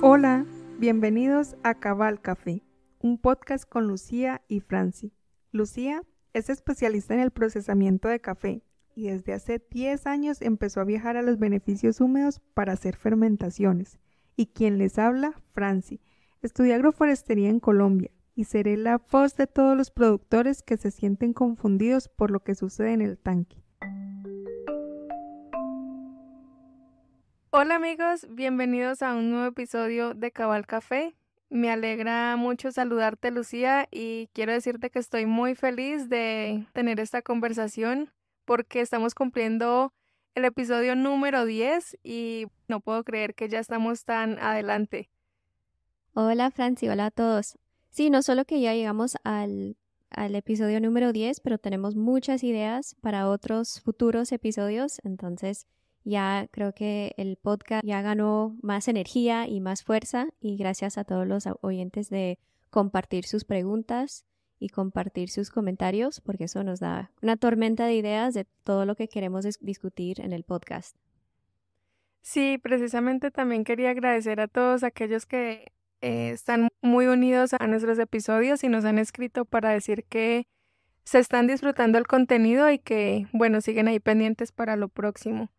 Hola, bienvenidos a Cabal Café, un podcast con Lucía y Franci. Lucía es especialista en el procesamiento de café y desde hace 10 años empezó a viajar a los beneficios húmedos para hacer fermentaciones. Y quien les habla, Franci. Estudié agroforestería en Colombia y seré la voz de todos los productores que se sienten confundidos por lo que sucede en el tanque. Hola amigos, bienvenidos a un nuevo episodio de Cabal Café. Me alegra mucho saludarte Lucía y quiero decirte que estoy muy feliz de tener esta conversación porque estamos cumpliendo el episodio número 10 y no puedo creer que ya estamos tan adelante. Hola Franci, hola a todos. Sí, no solo que ya llegamos al, al, episodio número 10, pero tenemos muchas ideas para otros futuros episodios, entonces ya creo que el podcast ya ganó más energía y más fuerza y gracias a todos los oyentes de compartir sus preguntas y compartir sus comentarios porque eso nos da una tormenta de ideas de todo lo que queremos discutir en el podcast. Sí, precisamente también quería agradecer a todos aquellos que eh, están muy unidos a nuestros episodios y nos han escrito para decir que se están disfrutando el contenido y que, bueno, siguen ahí pendientes para lo próximo.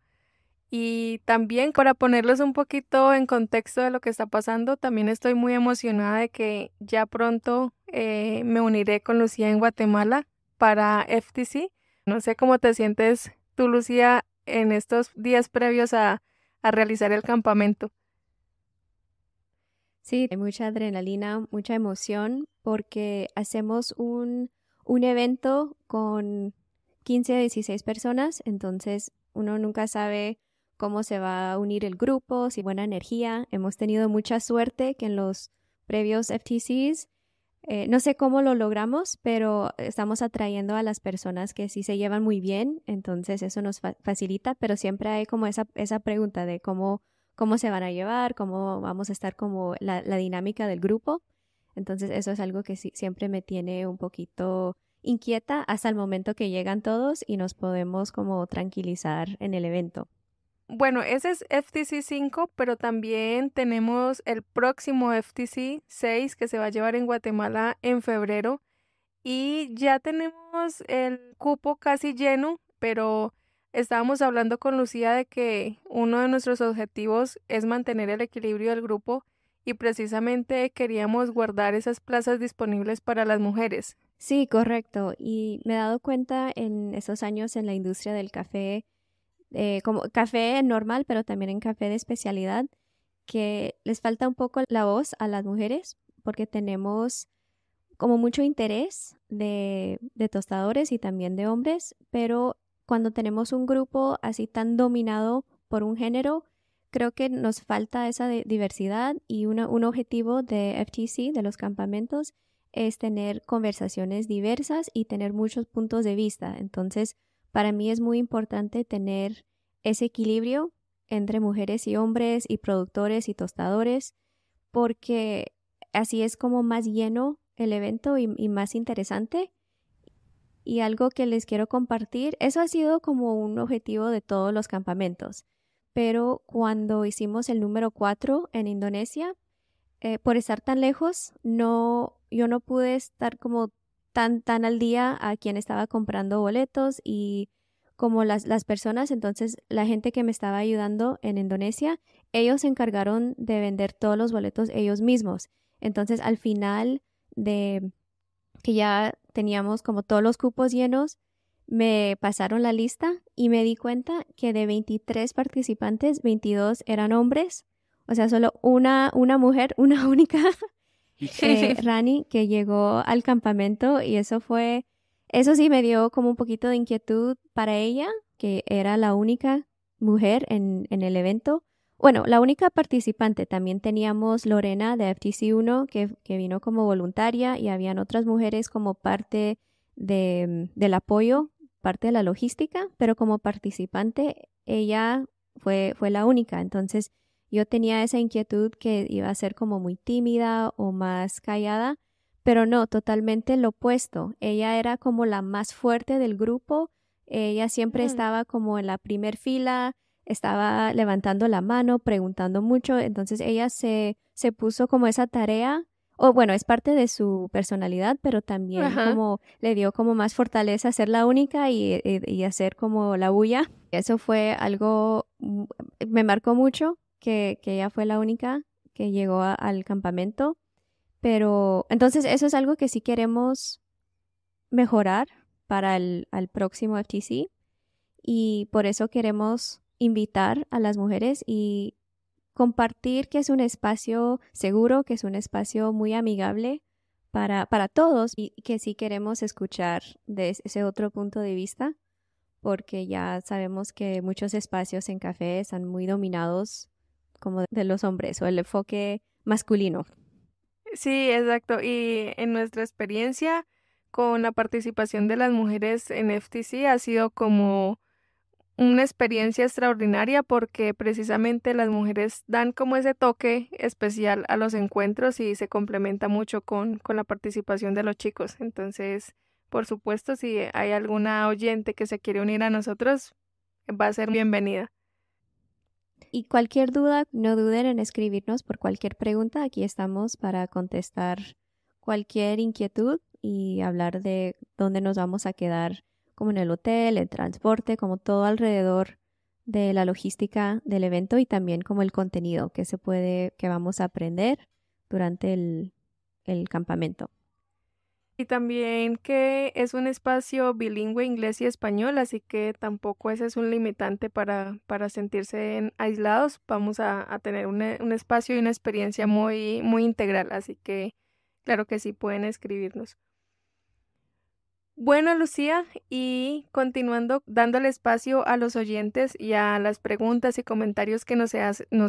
Y también para ponerlos un poquito en contexto de lo que está pasando, también estoy muy emocionada de que ya pronto eh, me uniré con Lucía en Guatemala para FTC. No sé cómo te sientes tú, Lucía, en estos días previos a, realizar el campamento. Sí, hay mucha adrenalina, mucha emoción, porque hacemos un, un evento con 15 a 16 personas, entonces uno nunca sabe cómo se va a unir el grupo, si buena energía. Hemos tenido mucha suerte que en los previos FTCs, eh, no sé cómo lo logramos, pero estamos atrayendo a las personas que sí se llevan muy bien, entonces eso nos facilita, pero siempre hay como esa, pregunta de cómo, cómo se van a llevar, cómo vamos a estar como la, dinámica del grupo. Entonces eso es algo que siempre me tiene un poquito inquieta hasta el momento que llegan todos y nos podemos como tranquilizar en el evento. Bueno, ese es FTC 5, pero también tenemos el próximo FTC 6 que se va a llevar en Guatemala en febrero. Y ya tenemos el cupo casi lleno, pero estábamos hablando con Lucía de que uno de nuestros objetivos es mantener el equilibrio del grupo y precisamente queríamos guardar esas plazas disponibles para las mujeres. Sí, correcto. Y me he dado cuenta en esos años en la industria del café eh, como café normal, pero también en café de especialidad, que les falta un poco la voz a las mujeres porque tenemos como mucho interés de, tostadores y también de hombres, pero cuando tenemos un grupo así tan dominado por un género, creo que nos falta esa diversidad y un objetivo de FTC, de los campamentos, es tener conversaciones diversas y tener muchos puntos de vista. Entonces, para mí es muy importante tener ese equilibrio entre mujeres y hombres y productores y tostadores, porque así es como más lleno el evento y, más interesante. Y algo que les quiero compartir, eso ha sido como un objetivo de todos los campamentos, pero cuando hicimos el número 4 en Indonesia, eh, por estar tan lejos, no, yo no pude estar como tan, tan al día a quien estaba comprando boletos y como las, las personas, entonces la gente que me estaba ayudando en Indonesia, ellos se encargaron de vender todos los boletos ellos mismos. Entonces al final de que ya teníamos como todos los cupos llenos, me pasaron la lista y me di cuenta que de 23 participantes, 22 eran hombres. O sea, solo una, una mujer, una única, eh, Rani, que llegó al campamento y eso fue, eso sí me dio como un poquito de inquietud para ella, que era la única mujer en, en el evento. Bueno, la única participante, también teníamos Lorena de FTC1 que, que vino como voluntaria y habían otras mujeres como parte de, mm, del apoyo, parte de la logística, pero como participante ella fue, fue la única. Entonces yo tenía esa inquietud que iba a ser como muy tímida o más callada, pero no, totalmente lo opuesto. Ella era como la más fuerte del grupo, ella siempre mm. estaba como en la primer fila, estaba levantando la mano, preguntando mucho, entonces ella se, se puso como esa tarea, o bueno, es parte de su personalidad, pero también como le dio como más fortaleza ser la única y, y, hacer como la bulla. Eso fue algo, mm, me marcó mucho que, ella fue la única que llegó al campamento. Pero entonces eso es algo que sí queremos mejorar para el próximo FTC y por eso queremos invitar a las mujeres y compartir que es un espacio seguro, que es un espacio muy amigable para, para todos y que sí queremos escuchar desde ese otro punto de vista, porque ya sabemos que muchos espacios en café están muy dominados como de los hombres o el enfoque masculino. Sí, exacto. Y en nuestra experiencia con la participación de las mujeres en FTC ha sido como una experiencia extraordinaria porque precisamente las mujeres dan como ese toque especial a los encuentros y se complementa mucho con, con la participación de los chicos. Entonces, por supuesto, si hay alguna oyente que se quiere unir a nosotros, va a ser bienvenida. Y cualquier duda, no duden en escribirnos por cualquier pregunta. Aquí estamos para contestar cualquier inquietud y hablar de dónde nos vamos a quedar, como en el hotel, el transporte, como todo alrededor de la logística del evento y también como el contenido que se puede, que vamos a aprender durante el, el campamento. Y también que es un espacio bilingüe inglés y español, así que tampoco ese es un limitante para, sentirse aislados. Vamos a, tener un, espacio y una experiencia muy, muy integral, así que claro que sí pueden escribirnos. Bueno, Lucía, y continuando dando el espacio a los oyentes y a las preguntas y comentarios que nos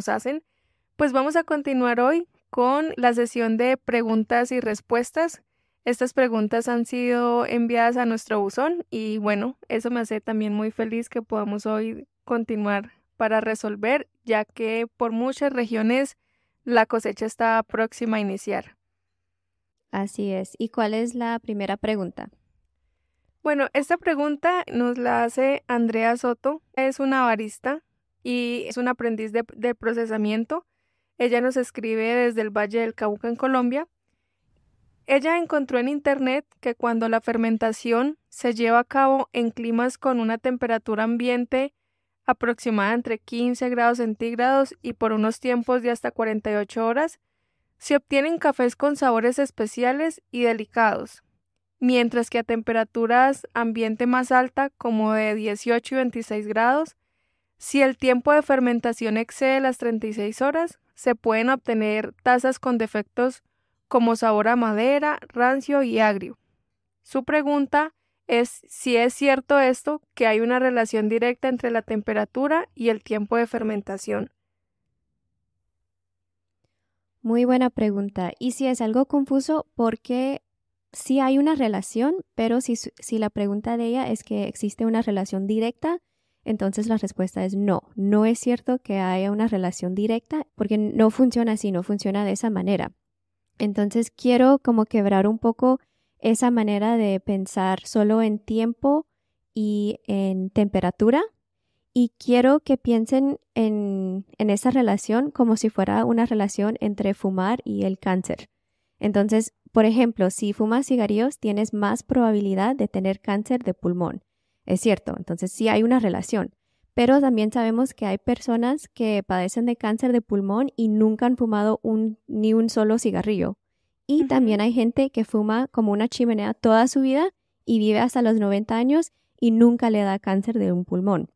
hacen, pues vamos a continuar hoy con la sesión de preguntas y respuestas estas preguntas han sido enviadas a nuestro buzón y bueno, eso me hace también muy feliz que podamos hoy continuar para resolver, ya que por muchas regiones la cosecha está próxima a iniciar. Así es. ¿Y cuál es la primera pregunta? Bueno, esta pregunta nos la hace Andrea Soto. Es una barista y es un aprendiz de, de procesamiento. Ella nos escribe desde el Valle del Cauca en Colombia ella encontró en Internet que cuando la fermentación se lleva a cabo en climas con una temperatura ambiente aproximada entre 15 grados centígrados y por unos tiempos de hasta 48 horas, se obtienen cafés con sabores especiales y delicados, mientras que a temperaturas ambiente más alta, como de 18 y 26 grados, si el tiempo de fermentación excede las 36 horas, se pueden obtener tazas con defectos como sabor a madera, rancio y agrio. Su pregunta es si es cierto esto, que hay una relación directa entre la temperatura y el tiempo de fermentación. Muy buena pregunta. Y si es algo confuso, porque sí hay una relación, pero si, si la pregunta de ella es que existe una relación directa, entonces la respuesta es no, no es cierto que haya una relación directa porque no funciona así, no funciona de esa manera. Entonces quiero como quebrar un poco esa manera de pensar solo en tiempo y en temperatura y quiero que piensen en, en, esa relación como si fuera una relación entre fumar y el cáncer. Entonces, por ejemplo, si fumas cigarrillos tienes más probabilidad de tener cáncer de pulmón. Es cierto, entonces sí hay una relación, pero también sabemos que hay personas que padecen de cáncer de pulmón y nunca han fumado ni un solo cigarrillo. Y también hay gente que fuma como una chimenea toda su vida y vive hasta los 90 años y nunca le da cáncer de un pulmón.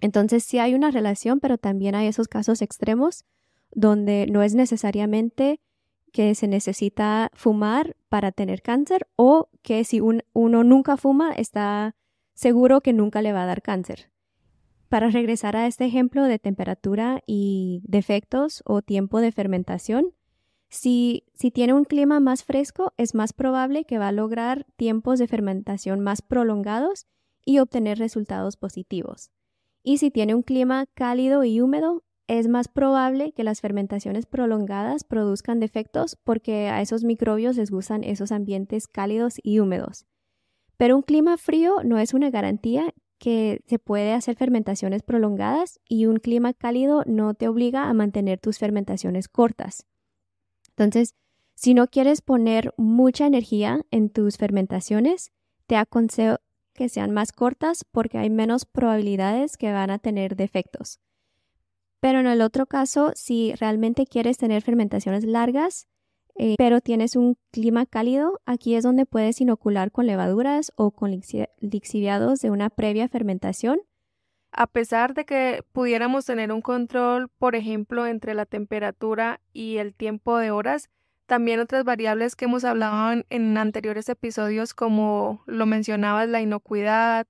Entonces sí hay una relación, pero también hay esos casos extremos donde no es necesariamente que se necesita fumar para tener cáncer o que si uno nunca fuma está seguro que nunca le va a dar cáncer. Para regresar a este ejemplo de temperatura y defectos o tiempo de fermentación, si, si, tiene un clima más fresco, es más probable que va a lograr tiempos de fermentación más prolongados y obtener resultados positivos. Y si tiene un clima cálido y húmedo, es más probable que las fermentaciones prolongadas produzcan defectos porque a esos microbios les gustan esos ambientes cálidos y húmedos. Pero un clima frío no es una garantía que se puede hacer fermentaciones prolongadas y un clima cálido no te obliga a mantener tus fermentaciones cortas. Entonces, si no quieres poner mucha energía en tus fermentaciones, te aconsejo que sean más cortas porque hay menos probabilidades que van a tener defectos. Pero en el otro caso, si realmente quieres tener fermentaciones largas, eh, pero tienes un clima cálido, aquí es donde puedes inocular con levaduras o con lixiviados de una previa fermentación. A pesar de que pudiéramos tener un control, por ejemplo, entre la temperatura y el tiempo de horas, también otras variables que hemos hablado en, anteriores episodios, como lo mencionabas, la inocuidad,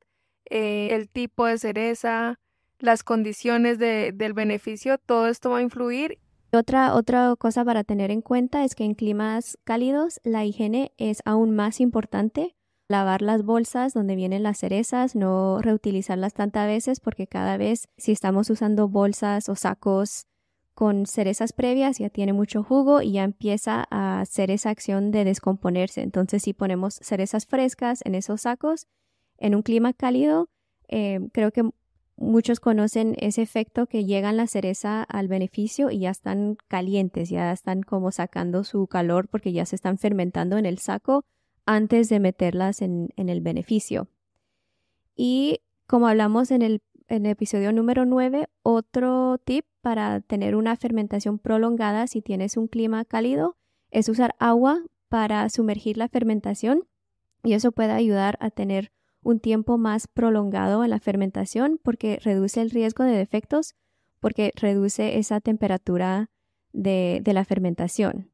eh, el tipo de cereza, las condiciones del beneficio, todo esto va a influir otra, otra cosa para tener en cuenta es que en climas cálidos la higiene es aún más importante. Lavar las bolsas donde vienen las cerezas, no reutilizarlas tantas veces porque cada vez si estamos usando bolsas o sacos con cerezas previas ya tiene mucho jugo y ya empieza a hacer esa acción de descomponerse. Entonces si ponemos cerezas frescas en esos sacos, en un clima cálido, eh, creo que Muchos conocen ese efecto que llegan la cereza al beneficio y ya están calientes, ya están como sacando su calor porque ya se están fermentando en el saco antes de meterlas en, el beneficio. Y como hablamos en el, en el episodio número 9, otro tip para tener una fermentación prolongada si tienes un clima cálido es usar agua para sumergir la fermentación y eso puede ayudar a tener un tiempo más prolongado en la fermentación porque reduce el riesgo de defectos, porque reduce esa temperatura de, la fermentación.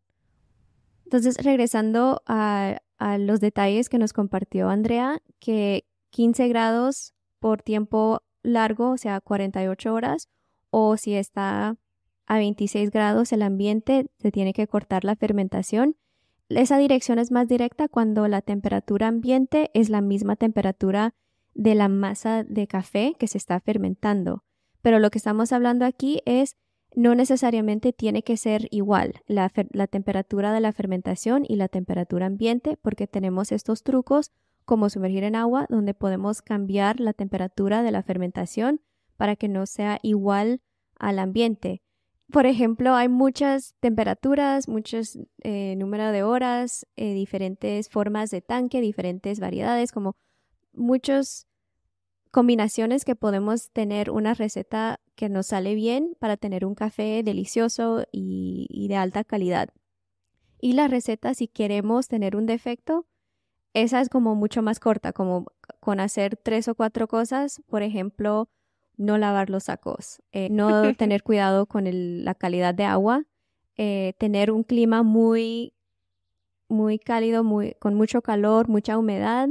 Entonces, regresando a, a, los detalles que nos compartió Andrea, que 15 grados por tiempo largo, o sea, 48 horas, o si está a 26 grados el ambiente, se tiene que cortar la fermentación esa dirección es más directa cuando la temperatura ambiente es la misma temperatura de la masa de café que se está fermentando. Pero lo que estamos hablando aquí es no necesariamente tiene que ser igual la, la, temperatura de la fermentación y la temperatura ambiente porque tenemos estos trucos como sumergir en agua donde podemos cambiar la temperatura de la fermentación para que no sea igual al ambiente por ejemplo, hay muchas temperaturas, muchos números eh, número de horas, eh, diferentes formas de tanque, diferentes variedades, como muchas combinaciones que podemos tener una receta que nos sale bien para tener un café delicioso y de alta calidad. Y la receta, si queremos tener un defecto, esa es como mucho más corta, como con hacer tres o cuatro cosas, por ejemplo, no lavar los sacos, eh, no tener cuidado con la calidad de agua, eh, tener un clima muy, muy cálido, muy, con mucho calor, mucha humedad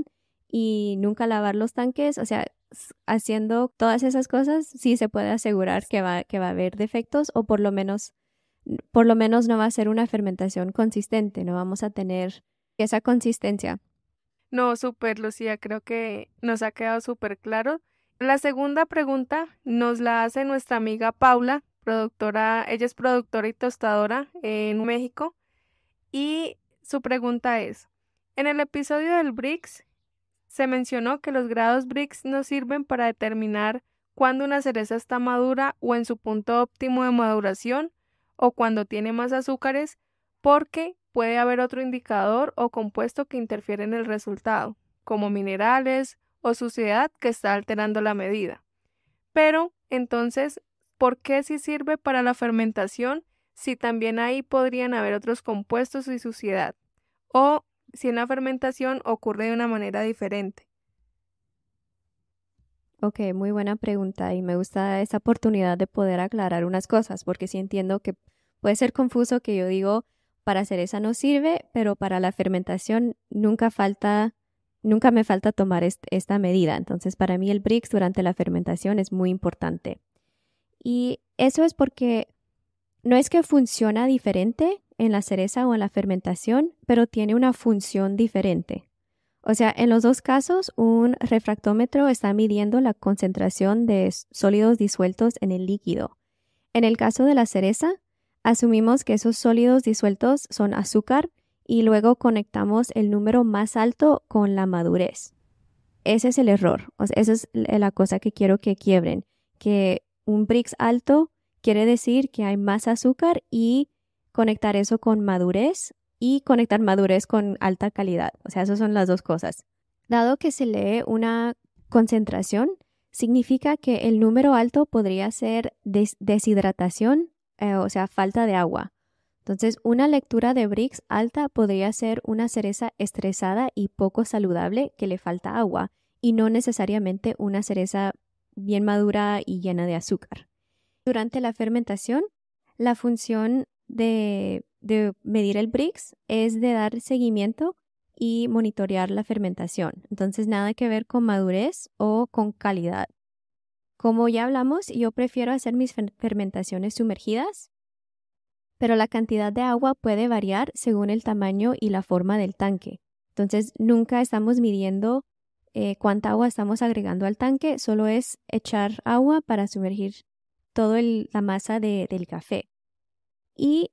y nunca lavar los tanques. O sea, haciendo todas esas cosas, sí se puede asegurar que va, que va a haber defectos o por lo menos por lo menos no va a ser una fermentación consistente, no vamos a tener esa consistencia. No, súper, Lucía, creo que nos ha quedado súper claro la segunda pregunta nos la hace nuestra amiga Paula, productora, ella es productora y tostadora en México, y su pregunta es, en el episodio del BRICS se mencionó que los grados BRICS no sirven para determinar cuándo una cereza está madura o en su punto óptimo de maduración o cuando tiene más azúcares, porque puede haber otro indicador o compuesto que interfiere en el resultado, como minerales, o suciedad que está alterando la medida. Pero, entonces, ¿por qué si sirve para la fermentación si también ahí podrían haber otros compuestos y suciedad? O si en la fermentación ocurre de una manera diferente. Ok, muy buena pregunta y me gusta esa oportunidad de poder aclarar unas cosas porque sí entiendo que puede ser confuso que yo digo para cereza no sirve, pero para la fermentación nunca falta nunca me falta tomar esta medida. Entonces, para mí el Brix durante la fermentación es muy importante. Y eso es porque no es que funciona diferente en la cereza o en la fermentación, pero tiene una función diferente. O sea, en los dos casos, un refractómetro está midiendo la concentración de sólidos disueltos en el líquido. En el caso de la cereza, asumimos que esos sólidos disueltos son azúcar y luego conectamos el número más alto con la madurez. Ese es el error, o esa es la cosa que quiero que quiebren, que un Brix alto quiere decir que hay más azúcar y conectar eso con madurez y conectar madurez con alta calidad. O sea, esas son las dos cosas. Dado que se lee una concentración, significa que el número alto podría ser deshidratación, eh, o sea, falta de agua. Entonces, una lectura de BRICS alta podría ser una cereza estresada y poco saludable que le falta agua y no necesariamente una cereza bien madura y llena de azúcar. Durante la fermentación, la función de, medir el BRICS es de dar seguimiento y monitorear la fermentación. Entonces, nada que ver con madurez o con calidad. Como ya hablamos, yo prefiero hacer mis fermentaciones sumergidas pero la cantidad de agua puede variar según el tamaño y la forma del tanque. Entonces, nunca estamos midiendo eh, cuánta agua estamos agregando al tanque, solo es echar agua para sumergir toda la masa del café. Y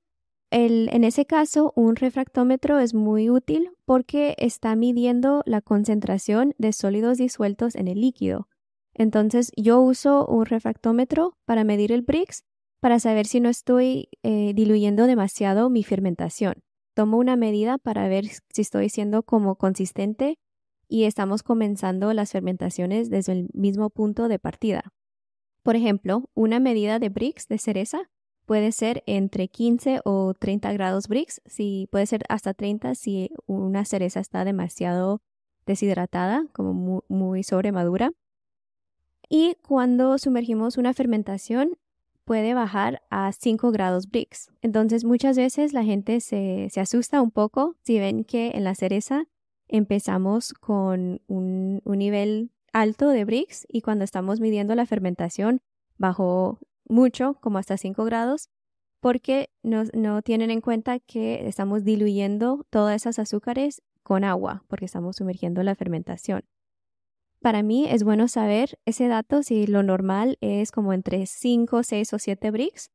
en ese caso, un refractómetro es muy útil porque está midiendo la concentración de sólidos disueltos en el líquido. Entonces, yo uso un refractómetro para medir el BRICS para saber si no estoy eh, diluyendo demasiado mi fermentación. Tomo una medida para ver si estoy siendo como consistente y estamos comenzando las fermentaciones desde el mismo punto de partida. Por ejemplo, una medida de bricks de cereza puede ser entre 15 o 30 grados bricks, si puede ser hasta 30 si una cereza está demasiado deshidratada, como muy, muy sobremadura. Y cuando sumergimos una fermentación, puede bajar a 5 grados Brix. Entonces muchas veces la gente se, asusta un poco si ven que en la cereza empezamos con un, nivel alto de Brix y cuando estamos midiendo la fermentación bajó mucho, como hasta 5 grados, porque no, no, tienen en cuenta que estamos diluyendo todas esas azúcares con agua, porque estamos sumergiendo la fermentación para mí es bueno saber ese dato si lo normal es como entre 5, 6 o 7 bricks,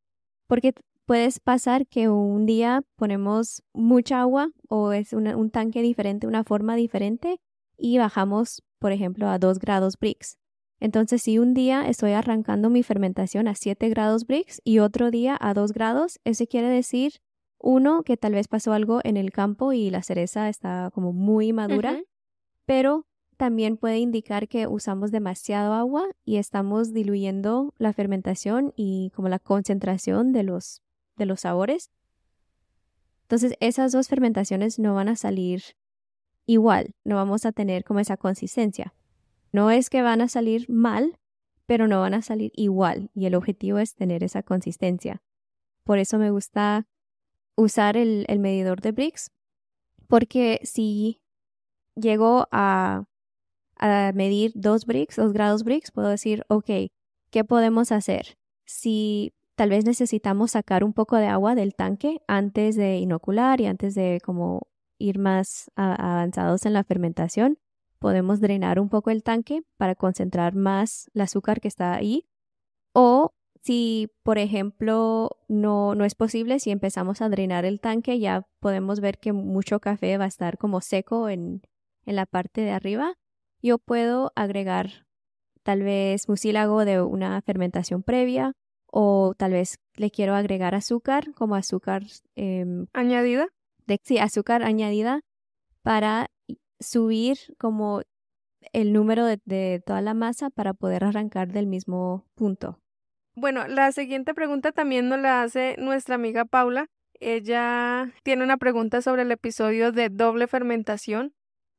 porque puedes pasar que un día ponemos mucha agua o es un tanque diferente, una forma diferente y bajamos, por ejemplo, a 2 grados bricks. Entonces, si un día estoy arrancando mi fermentación a 7 grados bricks y otro día a 2 grados, eso quiere decir, uno, que tal vez pasó algo en el campo y la cereza está como muy madura, pero también puede indicar que usamos demasiado agua y estamos diluyendo la fermentación y como la concentración de los, de los sabores. Entonces esas dos fermentaciones no van a salir igual, no vamos a tener como esa consistencia. No es que van a salir mal, pero no van a salir igual y el objetivo es tener esa consistencia. Por eso me gusta usar el, medidor de Briggs, porque si llego a a medir dos bricks, dos grados bricks, puedo decir, ok, ¿qué podemos hacer? Si tal vez necesitamos sacar un poco de agua del tanque antes de inocular y antes de como ir más avanzados en la fermentación, podemos drenar un poco el tanque para concentrar más el azúcar que está ahí. O si, por ejemplo, no, es posible, si empezamos a drenar el tanque, ya podemos ver que mucho café va a estar como seco en la parte de arriba yo puedo agregar tal vez mucílago de una fermentación previa o tal vez le quiero agregar azúcar como azúcar em, añadida. sí, azúcar añadida para subir como el número de, de toda la masa para poder arrancar del mismo punto. Bueno, la siguiente pregunta también nos la hace nuestra amiga Paula. Ella tiene una pregunta sobre el episodio de doble fermentación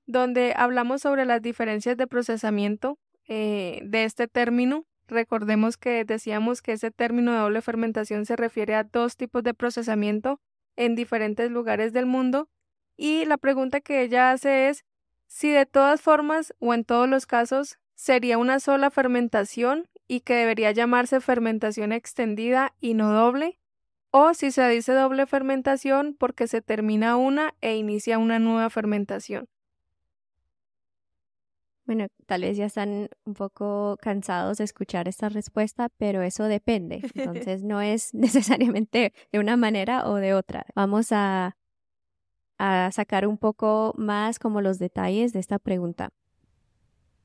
donde hablamos sobre las diferencias de procesamiento eh, de este término. Recordemos que decíamos que ese término de doble fermentación se refiere a dos tipos de procesamiento en diferentes lugares del mundo. Y la pregunta que ella hace es si de todas formas o en todos los casos sería una sola fermentación y que debería llamarse fermentación extendida y no doble, o si se dice doble fermentación porque se termina una e inicia una nueva fermentación. Bueno, tal vez ya están un poco cansados de escuchar esta respuesta, pero eso depende. Entonces no es necesariamente de una manera o de otra. Vamos a, sacar un poco más como los detalles de esta pregunta.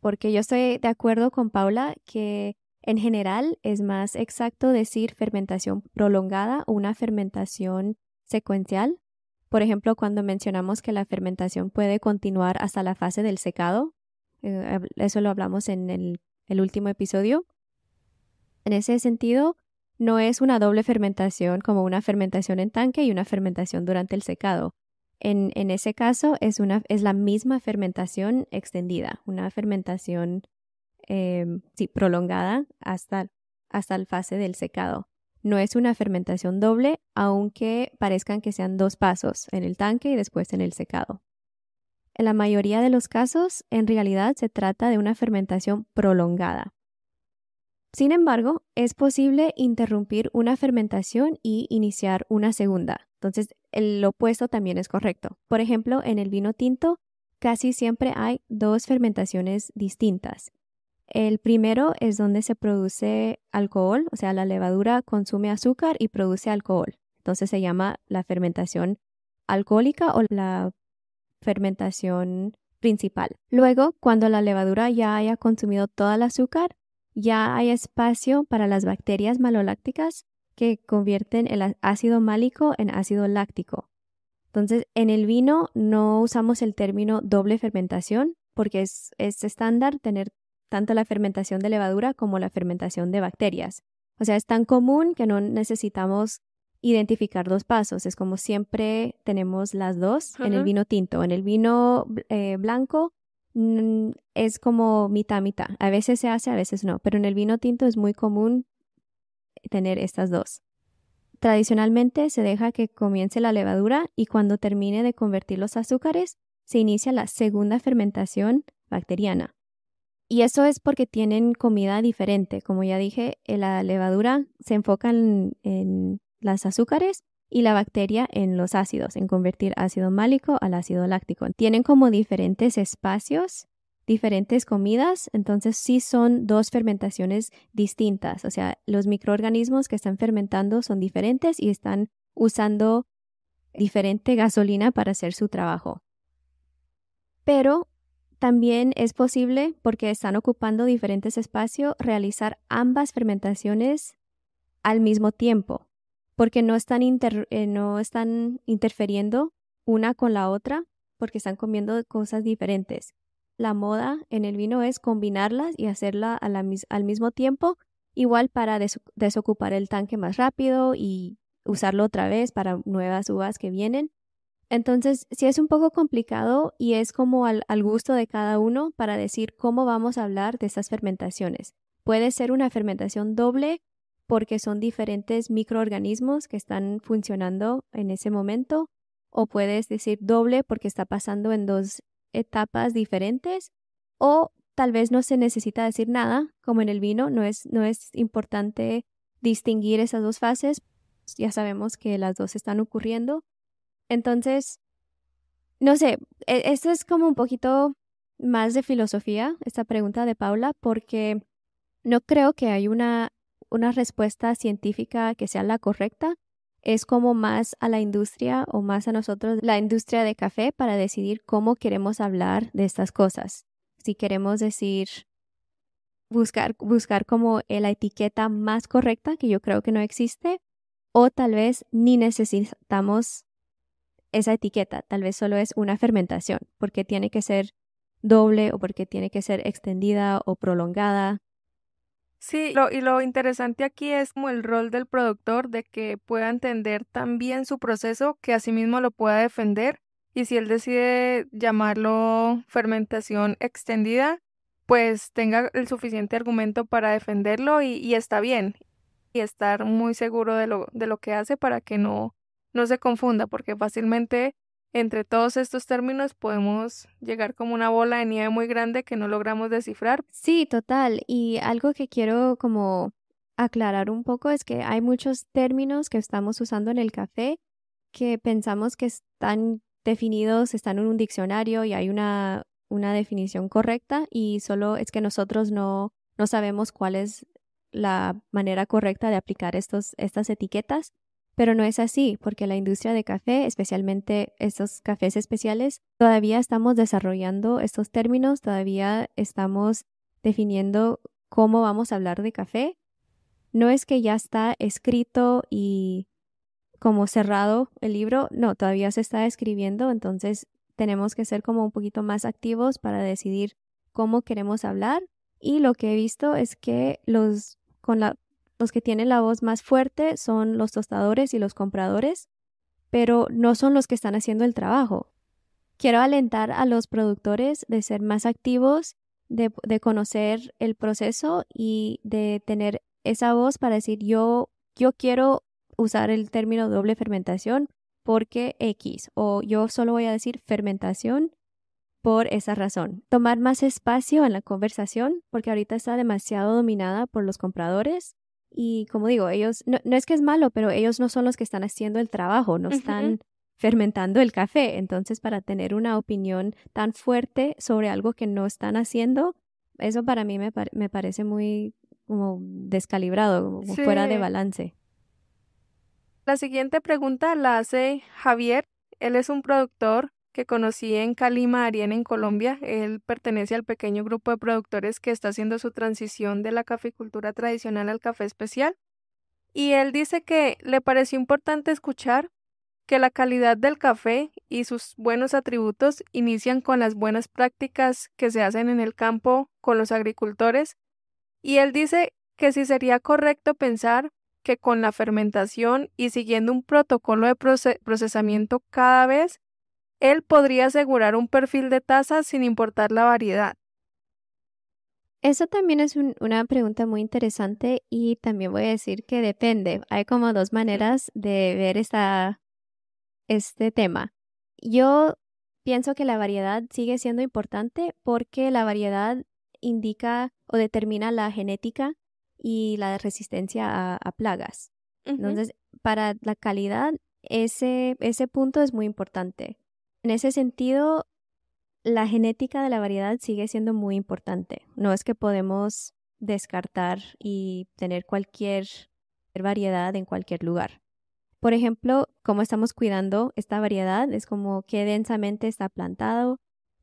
Porque yo estoy de acuerdo con Paula que en general es más exacto decir fermentación prolongada o una fermentación secuencial. Por ejemplo, cuando mencionamos que la fermentación puede continuar hasta la fase del secado, eh, eso lo hablamos en el, último episodio. En ese sentido, no es una doble fermentación como una fermentación en tanque y una fermentación durante el secado. En, ese caso es, la misma fermentación extendida, una fermentación em, prolongada hasta, hasta la fase del secado. No es una fermentación doble, aunque parezcan que sean dos pasos, en el tanque y después en el secado. En la mayoría de los casos, en realidad se trata de una fermentación prolongada. Sin embargo, es posible interrumpir una fermentación y iniciar una segunda. Entonces, el opuesto también es correcto. Por ejemplo, en el vino tinto, casi siempre hay dos fermentaciones distintas. El primero es donde se produce alcohol, o sea, la levadura consume azúcar y produce alcohol. Entonces se llama la fermentación alcohólica o la fermentación principal. Luego, cuando la levadura ya haya consumido todo el azúcar, ya hay espacio para las bacterias malolácticas que convierten el ácido málico en ácido láctico. Entonces, en el vino no usamos el término doble fermentación porque es, es estándar tener tanto la fermentación de levadura como la fermentación de bacterias. O sea, es tan común que no necesitamos identificar dos pasos. Es como siempre tenemos las dos en el vino tinto. En el vino eh, blanco es como mitad, mitad. A veces se hace, a veces no. Pero en el vino tinto es muy común tener estas dos. Tradicionalmente se deja que comience la levadura y cuando termine de convertir los azúcares, se inicia la segunda fermentación bacteriana. Y eso es porque tienen comida diferente. Como ya dije, eh, la levadura se enfoca en las azúcares y la bacteria en los ácidos, en convertir ácido málico al ácido láctico. Tienen como diferentes espacios, diferentes comidas, entonces sí son dos fermentaciones distintas, o sea, los microorganismos que están fermentando son diferentes y están usando diferente gasolina para hacer su trabajo. Pero también es posible, porque están ocupando diferentes espacios, realizar ambas fermentaciones al mismo tiempo porque no están, inter, eh, no están interfiriendo una con la otra porque están comiendo cosas diferentes. La moda en el vino es combinarlas y hacerla al mismo tiempo, igual para desocupar el tanque más rápido y usarlo otra vez para nuevas uvas que vienen. Entonces, sí es un poco complicado y es como al, al, gusto de cada uno para decir cómo vamos a hablar de estas fermentaciones. Puede ser una fermentación doble porque son diferentes microorganismos que están funcionando en ese momento, o puedes decir doble porque está pasando en dos etapas diferentes, o tal vez no se necesita decir nada, como en el vino, no es, no es importante distinguir esas dos fases, ya sabemos que las dos están ocurriendo. Entonces, no sé, e, esto es como un poquito más de filosofía, esta pregunta de Paula, porque no creo que hay una una respuesta científica que sea la correcta. Es como más a la industria o más a nosotros, la industria de café, para decidir cómo queremos hablar de estas cosas. Si queremos decir, buscar, buscar como la etiqueta más correcta, que yo creo que no existe, o tal vez ni necesitamos esa etiqueta, tal vez solo es una fermentación, porque tiene que ser doble o porque tiene que ser extendida o prolongada. Sí, lo, y lo interesante aquí es como el rol del productor de que pueda entender tan bien su proceso que mismo lo pueda defender y si él decide llamarlo fermentación extendida, pues tenga el suficiente argumento para defenderlo y, y está bien y estar muy seguro de lo, de lo que hace para que no, no se confunda porque fácilmente entre todos estos términos podemos llegar como una bola de nieve muy grande que no logramos descifrar. Sí, total. Y algo que quiero como aclarar un poco es que hay muchos términos que estamos usando en el café que pensamos que están definidos, están en un diccionario y hay una, una definición correcta y solo es que nosotros no, no sabemos cuál es la manera correcta de aplicar estos, estas etiquetas. Pero no es así, porque la industria de café, especialmente estos cafés especiales, todavía estamos desarrollando estos términos, todavía estamos definiendo cómo vamos a hablar de café. No es que ya está escrito y como cerrado el libro, no, todavía se está escribiendo, entonces tenemos que ser como un poquito más activos para decidir cómo queremos hablar. Y lo que he visto es que los con la los que tienen la voz más fuerte son los tostadores y los compradores, pero no son los que están haciendo el trabajo. Quiero alentar a los productores de ser más activos, de, conocer el proceso y de tener esa voz para decir yo, yo quiero usar el término doble fermentación porque X o yo solo voy a decir fermentación por esa razón. Tomar más espacio en la conversación porque ahorita está demasiado dominada por los compradores y como digo, ellos, no, es que es malo, pero ellos no son los que están haciendo el trabajo, no están fermentando el café. Entonces, para tener una opinión tan fuerte sobre algo que no están haciendo, eso para mí me, parece muy como descalibrado, fuera de balance. La siguiente pregunta la hace Javier. Él es un productor que conocí en Calima, Arien en Colombia. Él pertenece al pequeño grupo de productores que está haciendo su transición de la caficultura tradicional al café especial. Y él dice que le pareció importante escuchar que la calidad del café y sus buenos atributos inician con las buenas prácticas que se hacen en el campo con los agricultores. Y él dice que si sería correcto pensar que con la fermentación y siguiendo un protocolo de procesamiento cada vez él podría asegurar un perfil de tasa sin importar la variedad. Eso también es una pregunta muy interesante y también voy a decir que depende. Hay como dos maneras de ver este tema. Yo pienso que la variedad sigue siendo importante porque la variedad indica o determina la genética y la resistencia a, plagas. Entonces, para la calidad, ese punto es muy importante. En ese sentido, la genética de la variedad sigue siendo muy importante. No es que podemos descartar y tener cualquier variedad en cualquier lugar. Por ejemplo, cómo estamos cuidando esta variedad es como qué densamente está plantado,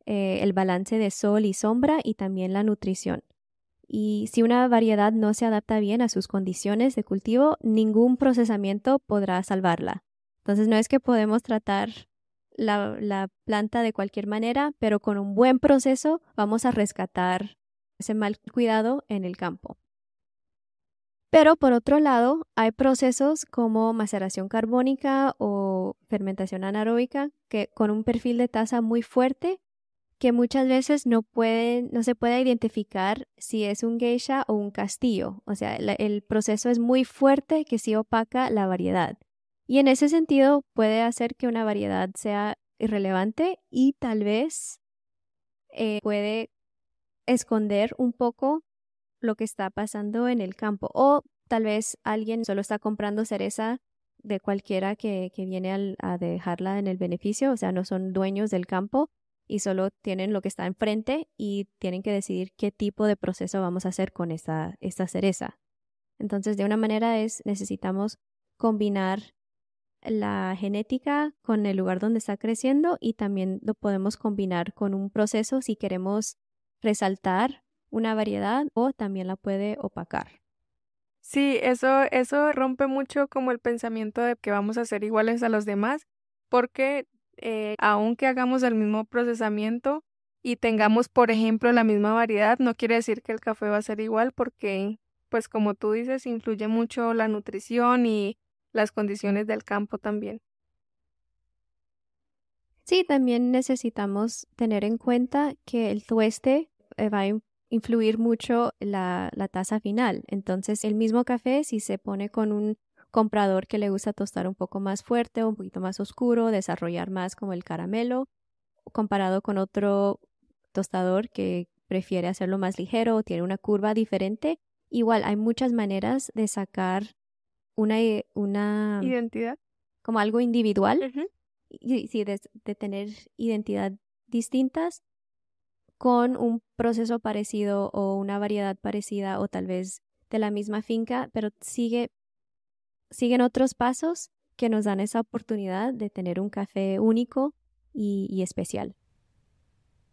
eh, el balance de sol y sombra y también la nutrición. Y si una variedad no se adapta bien a sus condiciones de cultivo, ningún procesamiento podrá salvarla. Entonces no es que podemos tratar la, planta de cualquier manera, pero con un buen proceso vamos a rescatar ese mal cuidado en el campo. Pero por otro lado, hay procesos como maceración carbónica o fermentación anaeróbica que con un perfil de taza muy fuerte que muchas veces no, pueden, no se puede identificar si es un geisha o un castillo. O sea, el, proceso es muy fuerte que sí opaca la variedad. Y en ese sentido puede hacer que una variedad sea irrelevante y tal vez eh, puede esconder un poco lo que está pasando en el campo. O tal vez alguien solo está comprando cereza de cualquiera que, viene a dejarla en el beneficio, o sea, no son dueños del campo y solo tienen lo que está enfrente y tienen que decidir qué tipo de proceso vamos a hacer con esta, esta cereza. Entonces, de una manera es, necesitamos combinar la genética con el lugar donde está creciendo y también lo podemos combinar con un proceso si queremos resaltar una variedad o también la puede opacar. Sí, eso, eso rompe mucho como el pensamiento de que vamos a ser iguales a los demás, porque eh, aunque hagamos el mismo procesamiento y tengamos, por ejemplo, la misma variedad, no quiere decir que el café va a ser igual porque, pues como tú dices, influye mucho la nutrición y las condiciones del campo también. Sí, también necesitamos tener en cuenta que el tueste eh, va a influir mucho la, la tasa final. Entonces, el mismo café, si se pone con un comprador que le gusta tostar un poco más fuerte, o un poquito más oscuro, desarrollar más como el caramelo, comparado con otro tostador que prefiere hacerlo más ligero o tiene una curva diferente, igual hay muchas maneras de sacar una, eh, una identidad. Como algo individual. y, de, tener identidad distintas con un proceso parecido o una variedad parecida o tal vez de la misma finca, pero sigue, siguen otros pasos que nos dan esa oportunidad de tener un café único y, especial.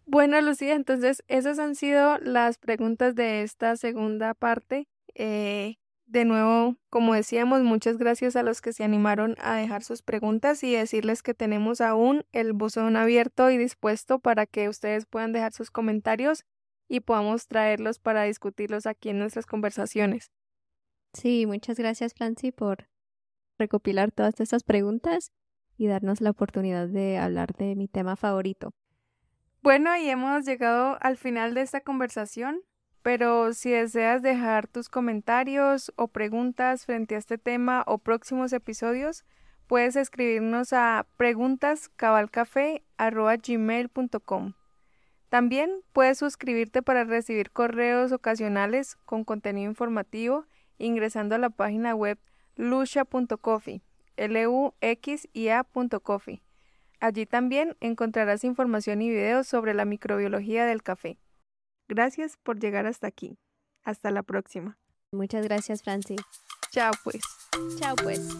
Bueno, Lucía, entonces esas han sido las preguntas de esta segunda parte. Eh, de nuevo, como decíamos, muchas gracias a los que se animaron a dejar sus preguntas y decirles que tenemos aún el buzón abierto y dispuesto para que ustedes puedan dejar sus comentarios y podamos traerlos para discutirlos aquí en nuestras conversaciones. Sí, muchas gracias Flancy, por recopilar todas estas preguntas y darnos la oportunidad de hablar de mi tema favorito. Bueno, y hemos llegado al final de esta conversación pero si deseas dejar tus comentarios o preguntas frente a este tema o próximos episodios, puedes escribirnos a preguntascabalcafé.gmail.com. También puedes suscribirte para recibir correos ocasionales con contenido informativo ingresando a la página web lucha.coffee, l u x i Allí también encontrarás información y videos sobre la microbiología del café. Gracias por llegar hasta aquí. Hasta la próxima. Muchas gracias, Francis. Chao pues. Chao pues.